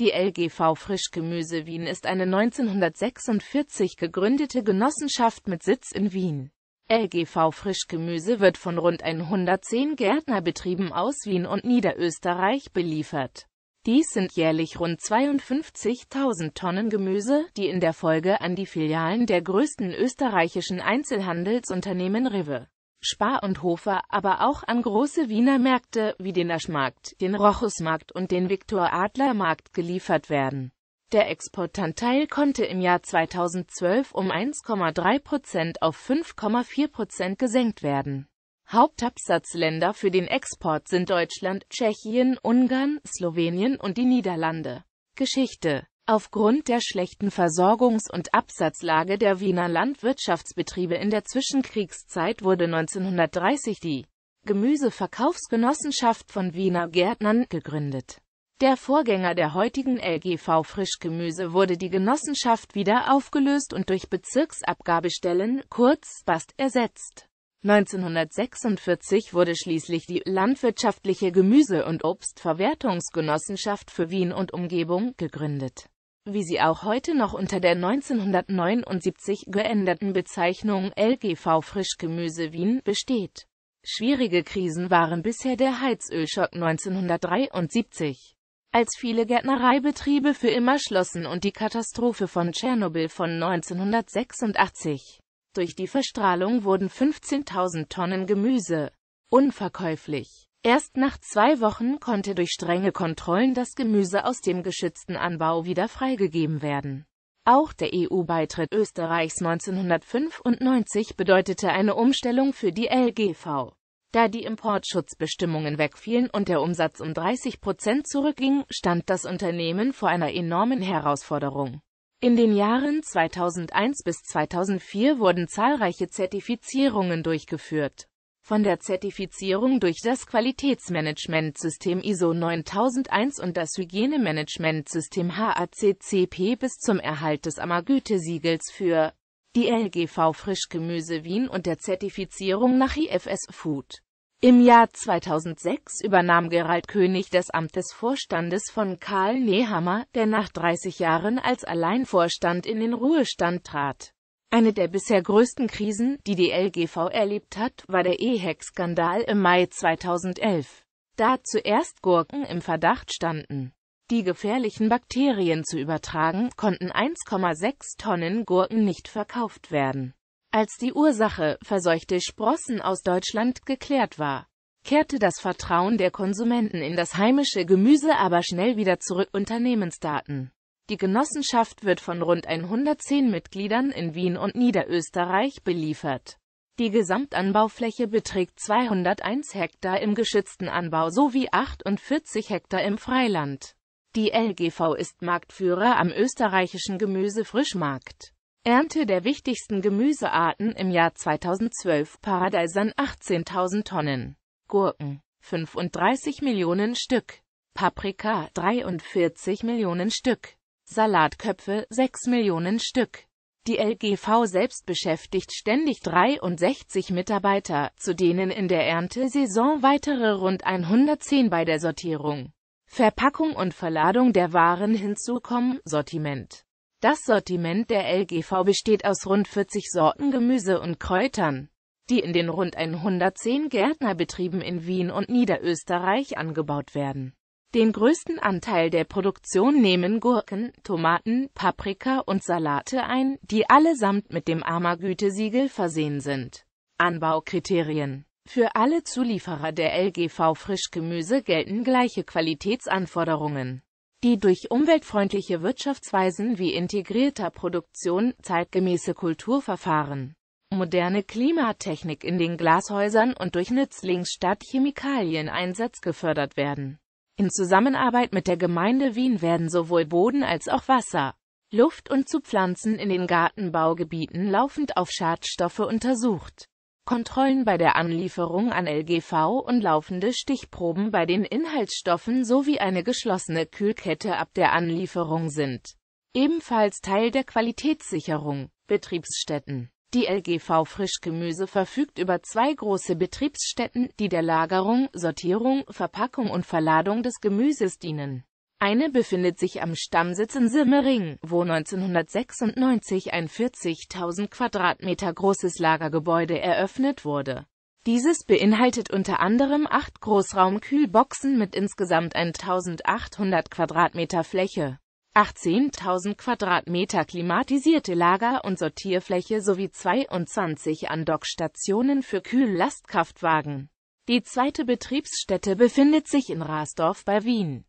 Die LGV Frischgemüse Wien ist eine 1946 gegründete Genossenschaft mit Sitz in Wien. LGV Frischgemüse wird von rund 110 Gärtnerbetrieben aus Wien und Niederösterreich beliefert. Dies sind jährlich rund 52.000 Tonnen Gemüse, die in der Folge an die Filialen der größten österreichischen Einzelhandelsunternehmen Rewe, Spar und Hofer, aber auch an große Wiener Märkte wie den Aschmarkt, den Rochusmarkt und den Viktor-Adler-Markt geliefert werden. Der Exportanteil konnte im Jahr 2012 um 1,3 Prozent auf 5,4 Prozent gesenkt werden. Hauptabsatzländer für den Export sind Deutschland, Tschechien, Ungarn, Slowenien und die Niederlande. Geschichte Aufgrund der schlechten Versorgungs- und Absatzlage der Wiener Landwirtschaftsbetriebe in der Zwischenkriegszeit wurde 1930 die Gemüseverkaufsgenossenschaft von Wiener Gärtnern gegründet. Der Vorgänger der heutigen LGV Frischgemüse wurde die Genossenschaft wieder aufgelöst und durch Bezirksabgabestellen, kurz BAST, ersetzt. 1946 wurde schließlich die Landwirtschaftliche Gemüse- und Obstverwertungsgenossenschaft für Wien und Umgebung gegründet wie sie auch heute noch unter der 1979 geänderten Bezeichnung LGV Frischgemüse Wien besteht. Schwierige Krisen waren bisher der Heizölschock 1973, als viele Gärtnereibetriebe für immer schlossen und die Katastrophe von Tschernobyl von 1986. Durch die Verstrahlung wurden 15.000 Tonnen Gemüse unverkäuflich. Erst nach zwei Wochen konnte durch strenge Kontrollen das Gemüse aus dem geschützten Anbau wieder freigegeben werden. Auch der EU-Beitritt Österreichs 1995 bedeutete eine Umstellung für die LGV. Da die Importschutzbestimmungen wegfielen und der Umsatz um 30 Prozent zurückging, stand das Unternehmen vor einer enormen Herausforderung. In den Jahren 2001 bis 2004 wurden zahlreiche Zertifizierungen durchgeführt. Von der Zertifizierung durch das Qualitätsmanagementsystem ISO 9001 und das Hygienemanagementsystem HACCP bis zum Erhalt des Ammergütesiegels für die LGV Frischgemüse Wien und der Zertifizierung nach IFS Food. Im Jahr 2006 übernahm Gerald König das Amt des Vorstandes von Karl Nehammer, der nach 30 Jahren als Alleinvorstand in den Ruhestand trat eine der bisher größten Krisen, die die LGV erlebt hat, war der EHEC-Skandal im Mai 2011, da zuerst Gurken im Verdacht standen. Die gefährlichen Bakterien zu übertragen, konnten 1,6 Tonnen Gurken nicht verkauft werden. Als die Ursache, verseuchte Sprossen aus Deutschland, geklärt war, kehrte das Vertrauen der Konsumenten in das heimische Gemüse aber schnell wieder zurück. Unternehmensdaten die Genossenschaft wird von rund 110 Mitgliedern in Wien und Niederösterreich beliefert. Die Gesamtanbaufläche beträgt 201 Hektar im geschützten Anbau sowie 48 Hektar im Freiland. Die LGV ist Marktführer am österreichischen Gemüsefrischmarkt. Ernte der wichtigsten Gemüsearten im Jahr 2012 Paradeisern 18.000 Tonnen, Gurken 35 Millionen Stück, Paprika 43 Millionen Stück, Salatköpfe 6 Millionen Stück. Die LGV selbst beschäftigt ständig 63 Mitarbeiter, zu denen in der Erntesaison weitere rund 110 bei der Sortierung, Verpackung und Verladung der Waren hinzukommen. Sortiment Das Sortiment der LGV besteht aus rund 40 Sorten Gemüse und Kräutern, die in den rund 110 Gärtnerbetrieben in Wien und Niederösterreich angebaut werden. Den größten Anteil der Produktion nehmen Gurken, Tomaten, Paprika und Salate ein, die allesamt mit dem AMA-Gütesiegel versehen sind. Anbaukriterien für alle Zulieferer der LGV Frischgemüse gelten gleiche Qualitätsanforderungen. Die durch umweltfreundliche Wirtschaftsweisen wie integrierter Produktion, zeitgemäße Kulturverfahren, moderne Klimatechnik in den Glashäusern und durch Nützlingsstadt Chemikalieneinsatz gefördert werden. In Zusammenarbeit mit der Gemeinde Wien werden sowohl Boden als auch Wasser, Luft und zu Pflanzen in den Gartenbaugebieten laufend auf Schadstoffe untersucht. Kontrollen bei der Anlieferung an LGV und laufende Stichproben bei den Inhaltsstoffen sowie eine geschlossene Kühlkette ab der Anlieferung sind ebenfalls Teil der Qualitätssicherung. Betriebsstätten die LGV Frischgemüse verfügt über zwei große Betriebsstätten, die der Lagerung, Sortierung, Verpackung und Verladung des Gemüses dienen. Eine befindet sich am Stammsitz in Simmering, wo 1996 ein 40.000 Quadratmeter großes Lagergebäude eröffnet wurde. Dieses beinhaltet unter anderem acht Großraumkühlboxen mit insgesamt 1800 Quadratmeter Fläche. 18.000 Quadratmeter klimatisierte Lager- und Sortierfläche sowie 22 Andockstationen für Kühllastkraftwagen. Die zweite Betriebsstätte befindet sich in Rasdorf bei Wien.